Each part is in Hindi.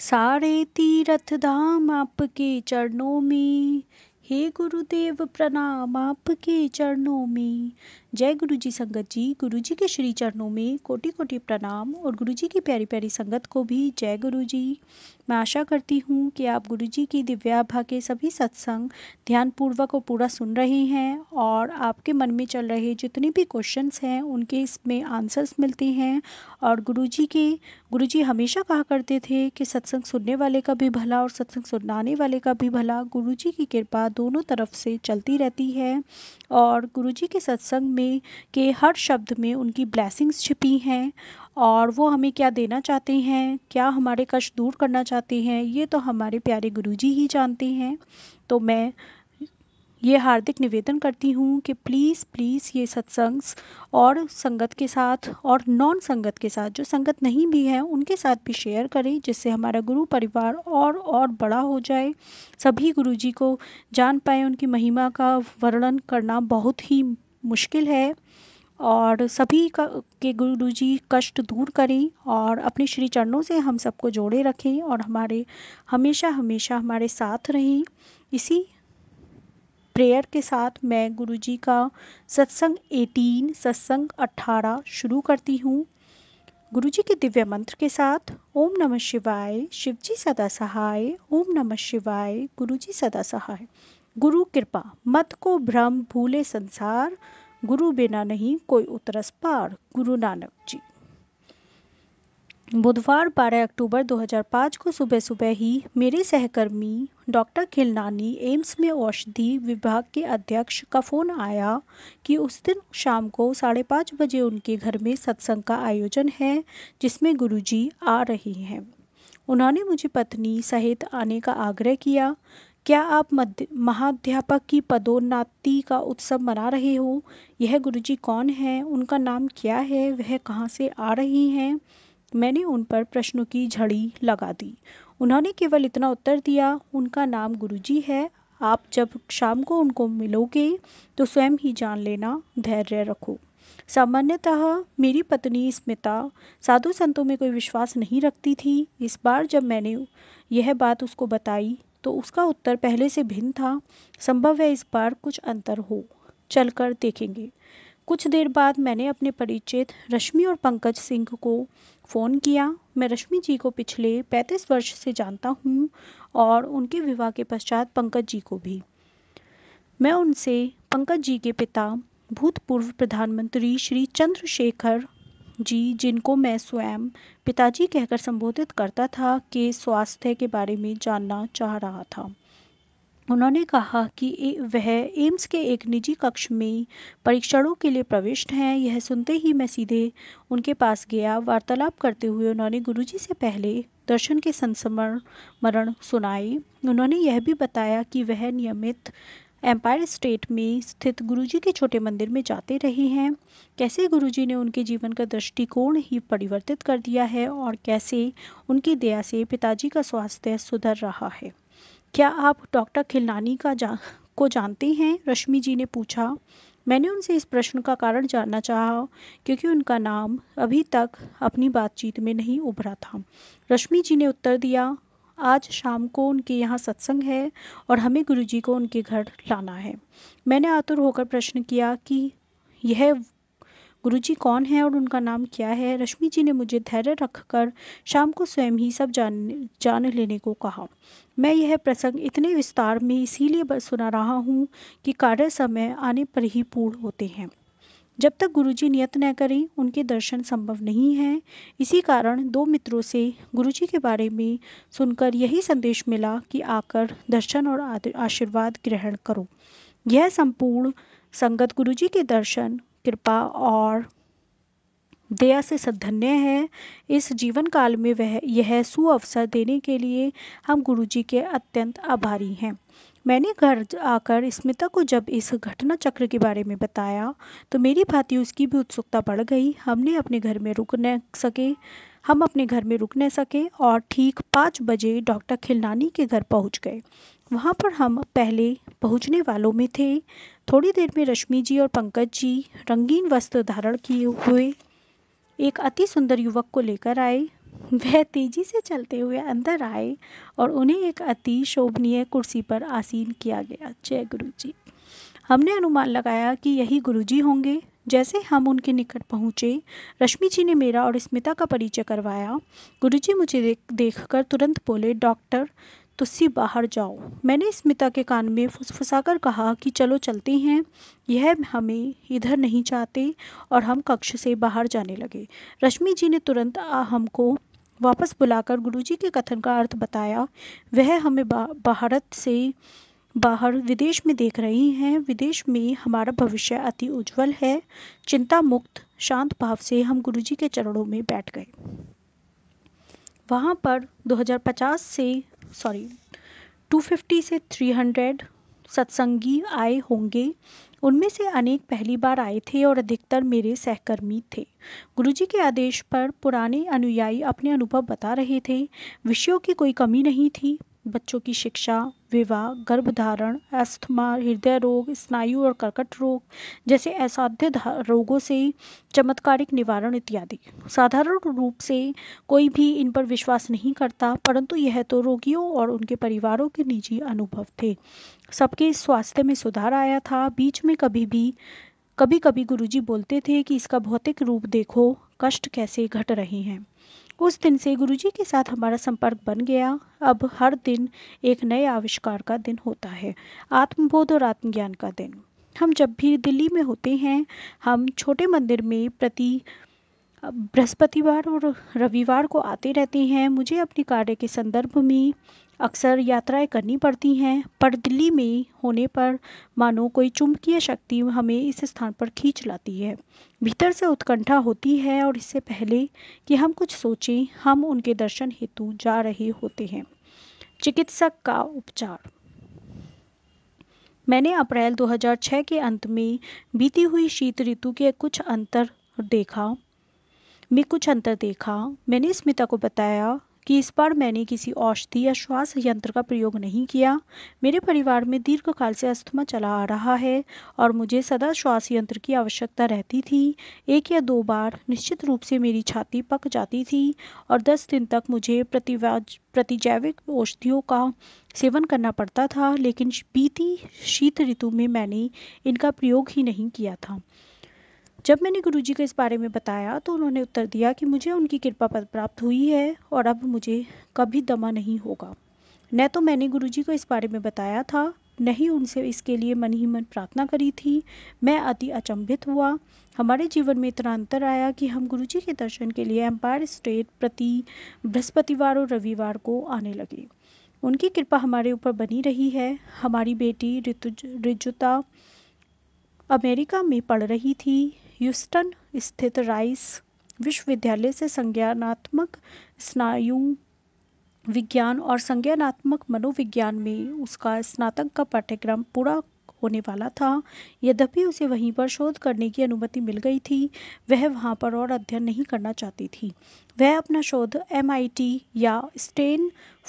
सारे तीर्थ धाम आपके चरणों में हे गुरुदेव प्रणाम आपके चरणों में जय गुरु जी संगत जी गुरु जी के श्री चरणों में कोटि कोटि प्रणाम और गुरु जी की प्यारी प्यारी संगत को भी जय गुरु जी मैं आशा करती हूँ कि आप गुरु जी की दिव्याभा के सभी सत्संग ध्यानपूर्वक और पूरा सुन रहे हैं और आपके मन में चल रहे जितने भी क्वेश्चंस हैं उनके इसमें आंसर्स मिलते हैं और गुरु जी के गुरु जी हमेशा कहा करते थे कि सत्संग सुनने वाले का भी भला और सत्संग सुनाने वाले का भी भला गुरु जी की कृपा दोनों तरफ से चलती रहती है और गुरु जी के सत्संग में के हर शब्द में उनकी ब्लैसिंग्स छिपी हैं और वो हमें क्या देना चाहते हैं क्या हमारे कष्ट दूर करना चाहते हैं ये तो हमारे प्यारे गुरुजी ही जानते हैं तो मैं ये हार्दिक निवेदन करती हूँ कि प्लीज़ प्लीज़ ये सत्संग और संगत के साथ और नॉन संगत के साथ जो संगत नहीं भी है उनके साथ भी शेयर करें जिससे हमारा गुरु परिवार और और बड़ा हो जाए सभी गुरुजी को जान पाए उनकी महिमा का वर्णन करना बहुत ही मुश्किल है और सभी का के गुरु जी कष्ट दूर करें और अपने श्री चरणों से हम सबको जोड़े रखें और हमारे हमेशा हमेशा हमारे साथ रहें इसी प्रेयर के साथ मैं गुरु जी का सत्संग 18 सत्संग 18 शुरू करती हूँ गुरु जी के दिव्य मंत्र के साथ ओम नमः शिवाय शिव जी सदा सहाय ओम नमः शिवाय गुरु जी सदा सहाय गुरु कृपा मत को भ्रम भूले संसार गुरु बिना नहीं कोई उतरस पार गुरु नानक जी बुधवार 12 अक्टूबर 2005 को सुबह सुबह ही मेरे सहकर्मी डॉक्टर खिलनानी एम्स में औषधि विभाग के अध्यक्ष का फ़ोन आया कि उस दिन शाम को साढ़े पाँच बजे उनके घर में सत्संग का आयोजन है जिसमें गुरुजी आ रहे हैं उन्होंने मुझे पत्नी सहित आने का आग्रह किया क्या आप मध्य महाध्यापक की पदोन्नति का उत्सव मना रहे हो यह गुरुजी कौन है उनका नाम क्या है वह कहाँ से आ रही हैं मैंने उन पर प्रश्नों की झड़ी लगा दी उन्होंने केवल इतना उत्तर दिया उनका नाम गुरुजी है आप जब शाम को उनको मिलोगे तो स्वयं ही जान लेना धैर्य रखो सामान्यतः मेरी पत्नी स्मिता साधु संतों में कोई विश्वास नहीं रखती थी इस बार जब मैंने यह बात उसको बताई तो उसका उत्तर पहले से भिन्न था संभव है इस बार कुछ अंतर हो चल कर देखेंगे कुछ देर बाद मैंने अपने परिचित रश्मि और पंकज सिंह को फ़ोन किया मैं रश्मि जी को पिछले 35 वर्ष से जानता हूँ और उनके विवाह के पश्चात पंकज जी को भी मैं उनसे पंकज जी के पिता भूतपूर्व प्रधानमंत्री श्री चंद्रशेखर जी जिनको मैं स्वयं पिताजी कहकर संबोधित करता था के स्वास्थ्य के बारे में जानना चाह रहा था उन्होंने कहा कि वह एम्स के एक निजी कक्ष में परीक्षणों के लिए प्रविष्ट हैं यह सुनते ही मैं सीधे उनके पास गया वार्तालाप करते हुए उन्होंने गुरुजी से पहले दर्शन के संस्मरण मरण सुनाए उन्होंने यह भी बताया कि वह नियमित एम्पायर स्टेट में स्थित गुरुजी के छोटे मंदिर में जाते रहे हैं कैसे गुरुजी ने उनके जीवन का दृष्टिकोण ही परिवर्तित कर दिया है और कैसे उनकी दया से पिताजी का स्वास्थ्य सुधर रहा है क्या आप डॉक्टर खिलनानी का जा को जानते हैं रश्मि जी ने पूछा मैंने उनसे इस प्रश्न का कारण जानना चाहा क्योंकि उनका नाम अभी तक अपनी बातचीत में नहीं उभरा था रश्मि जी ने उत्तर दिया आज शाम को उनके यहाँ सत्संग है और हमें गुरु जी को उनके घर लाना है मैंने आतुर होकर प्रश्न किया कि यह गुरु जी कौन है और उनका नाम क्या है रश्मि जी ने मुझे धैर्य रखकर शाम को स्वयं ही सब जान जान लेने को कहा मैं यह प्रसंग इतने विस्तार में इसीलिए सुना रहा हूँ कि कार्य समय आने पर ही पूर्ण होते हैं जब तक गुरुजी नियत न करें उनके दर्शन संभव नहीं है इसी कारण दो मित्रों से गुरुजी के बारे में सुनकर यही संदेश मिला कि आकर दर्शन और आशीर्वाद ग्रहण करो यह संपूर्ण संगत गुरुजी के दर्शन कृपा और दया से सद्धन्य है इस जीवन काल में वह यह सुअवसर देने के लिए हम गुरुजी के अत्यंत आभारी हैं मैंने घर आकर स्मिता को जब इस घटना चक्र के बारे में बताया तो मेरी भांति उसकी भी उत्सुकता बढ़ गई हमने अपने घर में रुक न सके हम अपने घर में रुक न सके और ठीक पाँच बजे डॉक्टर खिलनानी के घर पहुंच गए वहाँ पर हम पहले पहुँचने वालों में थे थोड़ी देर में रश्मि जी और पंकज जी रंगीन वस्त्र धारण किए हुए एक अति सुंदर युवक को लेकर आए वह तेजी से चलते हुए अंदर आए और उन्हें एक अति शोभनीय कुर्सी पर आसीन किया गया जय गुरुजी हमने अनुमान लगाया कि यही गुरुजी होंगे जैसे हम उनके निकट पहुंचे रश्मि जी ने मेरा और स्मिता का परिचय करवाया गुरुजी मुझे देख देख कर तुरंत बोले डॉक्टर तुस्सी बाहर जाओ मैंने स्मिता के कान में फुसफुसाकर कहा कि चलो चलते हैं यह हमें इधर नहीं चाहते और हम कक्ष से बाहर जाने लगे रश्मि जी ने तुरंत हमको वापस बुलाकर गुरुजी के कथन का अर्थ बताया वह हमें भारत से बाहर विदेश में देख रही हैं विदेश में हमारा भविष्य अति उज्जवल है चिंता मुक्त शांत भाव से हम गुरुजी के चरणों में बैठ गए वहाँ पर 2050 से सॉरी 250 से 300 सत्संगी आए होंगे उनमें से अनेक पहली बार आए थे और अधिकतर मेरे सहकर्मी थे गुरुजी के आदेश पर पुराने अनुयायी अपने अनुभव बता रहे थे विषयों की कोई कमी नहीं थी बच्चों की शिक्षा विवाह गर्भधारण अस्थमा हृदय रोग स्नायु और कर्कट रोग जैसे असाध्य रोगों से चमत्कारिक निवारण इत्यादि साधारण रूप से कोई भी इन पर विश्वास नहीं करता परंतु यह तो रोगियों और उनके परिवारों के निजी अनुभव थे सबके स्वास्थ्य में सुधार आया था बीच में कभी भी कभी कभी गुरुजी बोलते थे कि इसका भौतिक रूप देखो कष्ट कैसे घट रहे हैं उस दिन से गुरुजी के साथ हमारा संपर्क बन गया अब हर दिन एक नए आविष्कार का दिन होता है आत्मबोध और आत्मज्ञान का दिन हम जब भी दिल्ली में होते हैं हम छोटे मंदिर में प्रति बृहस्पतिवार और रविवार को आते रहते हैं मुझे अपने कार्य के संदर्भ में अक्सर यात्राएं करनी पड़ती हैं पर दिल्ली में होने पर मानो कोई चुंबकीय शक्ति हमें इस स्थान पर खींच लाती है भीतर से उत्कंठा होती है और इससे पहले कि हम कुछ सोचें हम उनके दर्शन हेतु जा रहे होते हैं चिकित्सक का उपचार मैंने अप्रैल 2006 के अंत में बीती हुई शीत ऋतु के कुछ अंतर देखा मैं कुछ अंतर देखा मैंने स्मिता को बताया कि इस बार मैंने किसी औषधि या श्वास यंत्र का प्रयोग नहीं किया मेरे परिवार में दीर्घकाल से अस्थमा चला आ रहा है और मुझे सदा श्वास यंत्र की आवश्यकता रहती थी एक या दो बार निश्चित रूप से मेरी छाती पक जाती थी और दस दिन तक मुझे प्रतिवाज प्रतिजैविक औषधियों का सेवन करना पड़ता था लेकिन बीती शीत ऋतु में मैंने इनका प्रयोग ही नहीं किया था जब मैंने गुरु जी को इस बारे में बताया तो उन्होंने उत्तर दिया कि मुझे उनकी कृपा प्राप्त हुई है और अब मुझे कभी दमा नहीं होगा न तो मैंने गुरु जी को इस बारे में बताया था न ही उनसे इसके लिए मन ही मन प्रार्थना करी थी मैं अति अचंभित हुआ हमारे जीवन में इतना अंतर आया कि हम गुरु जी के दर्शन के लिए एम्पायर स्टेट प्रति बृहस्पतिवार और रविवार को आने लगे उनकी कृपा हमारे ऊपर बनी रही है हमारी बेटी रितुज रिजुता अमेरिका में पढ़ रही थी ह्यूस्टन स्थित राइस विश्वविद्यालय से संज्ञानात्मक स्नायु विज्ञान और संज्ञानात्मक मनोविज्ञान में उसका स्नातक का पाठ्यक्रम पूरा होने वाला था यद्यपि उसे वहीं पर शोध करने की अनुमति मिल गई थी वह वहां पर और अध्ययन नहीं करना चाहती थी वह अपना शोध एमआईटी या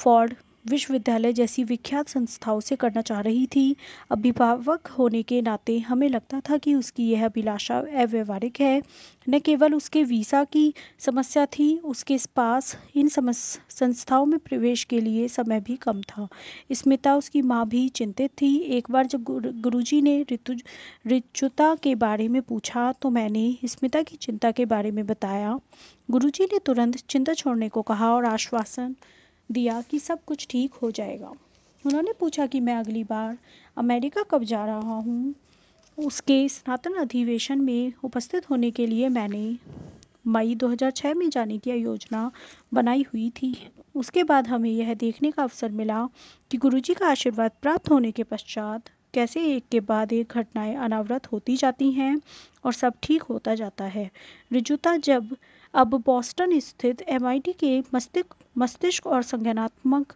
फॉर्ड विश्वविद्यालय जैसी विख्यात संस्थाओं से करना चाह रही थी अभिभावक होने के नाते हमें लगता था कि उसकी यह अभिलाषा अव्यवहारिक है न केवल उसके वीसा की समस्या थी उसके पास इन संस्थाओं में प्रवेश के लिए समय भी कम था स्मिता उसकी माँ भी चिंतित थी एक बार जब जी ने ऋतु रिचुता के बारे में पूछा तो मैंने स्मिता की चिंता के बारे में बताया गुरुजी ने तुरंत चिंता छोड़ने को कहा और आश्वासन दिया कि सब कुछ ठीक हो जाएगा उन्होंने पूछा कि मैं अगली बार अमेरिका कब जा रहा हूँ उसके स्नातन अधिवेशन में उपस्थित होने के लिए मैंने मई 2006 में जाने की योजना बनाई हुई थी उसके बाद हमें यह देखने का अवसर मिला कि गुरुजी का आशीर्वाद प्राप्त होने के पश्चात कैसे एक के बाद एक घटनाएं अनावृत होती जाती हैं और सब ठीक होता जाता है रिजुता जब अब बोस्टन स्थित एम के मस्तिष्क मस्तिष्क और संज्ञानात्मक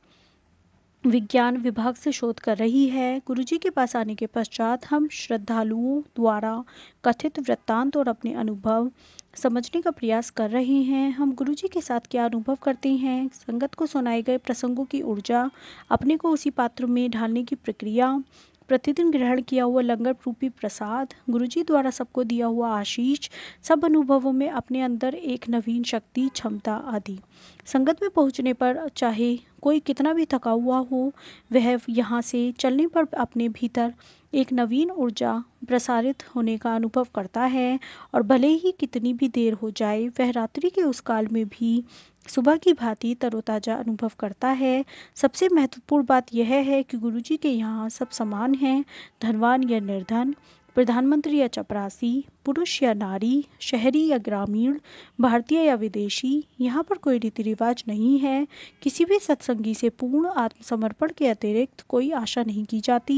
विज्ञान विभाग से शोध कर रही है गुरुजी के पास आने के पश्चात हम श्रद्धालुओं द्वारा कथित वृत्तांत और अपने अनुभव समझने का प्रयास कर रहे हैं हम गुरुजी के साथ क्या अनुभव करते हैं संगत को सुनाए गए प्रसंगों की ऊर्जा अपने को उसी पात्र में ढालने की प्रक्रिया प्रतिदिन ग्रहण किया हुआ लंगर रूपी प्रसाद गुरुजी द्वारा सबको दिया हुआ आशीष सब अनुभवों में अपने अंदर एक नवीन शक्ति क्षमता आदि संगत में पहुंचने पर चाहे कोई कितना भी थका हुआ हो वह यहाँ से चलने पर अपने भीतर एक नवीन ऊर्जा प्रसारित होने का अनुभव करता है और भले ही कितनी भी देर हो जाए वह रात्रि के उस काल में भी सुबह की भांति तरोताज़ा अनुभव करता है सबसे महत्वपूर्ण बात यह है कि गुरुजी के यहाँ सब समान हैं धनवान या निर्धन प्रधानमंत्री या चपरासी पुरुष या नारी शहरी या ग्रामीण भारतीय या विदेशी यहाँ पर कोई रीति रिवाज नहीं है किसी भी सत्संगी से पूर्ण आत्मसमर्पण के अतिरिक्त कोई आशा नहीं की जाती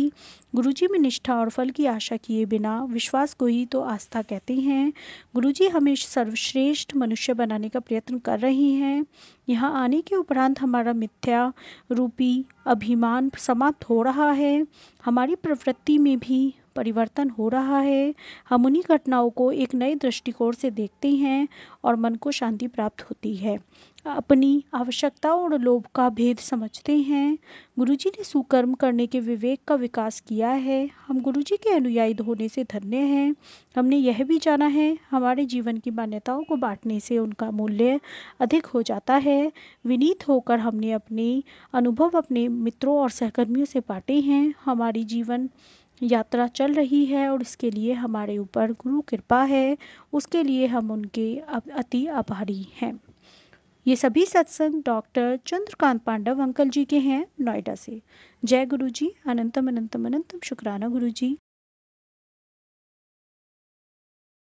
गुरुजी में निष्ठा और फल की आशा किए बिना विश्वास को ही तो आस्था कहते हैं गुरुजी हमें सर्वश्रेष्ठ मनुष्य बनाने का प्रयत्न कर रहे हैं यहाँ आने के उपरांत हमारा मिथ्या रूपी अभिमान समाप्त हो रहा है हमारी प्रवृत्ति में भी परिवर्तन हो रहा है हम उन्हीं घटनाओं को एक नए दृष्टिकोण से देखते हैं और मन को शांति प्राप्त होती है अपनी आवश्यकताओं और लोभ का भेद समझते हैं गुरुजी ने सुकर्म करने के विवेक का विकास किया है हम गुरुजी के अनुयायी होने से धन्य हैं हमने यह भी जाना है हमारे जीवन की मान्यताओं को बांटने से उनका मूल्य अधिक हो जाता है विनीत होकर हमने अपने अनुभव अपने मित्रों और सहकर्मियों से बांटे हैं हमारी जीवन यात्रा चल रही है और इसके लिए हमारे ऊपर गुरु कृपा है उसके लिए हम उनके अति आभारी हैं ये सभी सत्संग डॉक्टर चंद्रकांत पांडव अंकल जी के हैं नोएडा से जय गुरु जी अनंतम अनंतम अनंतम शुक्राना गुरु जी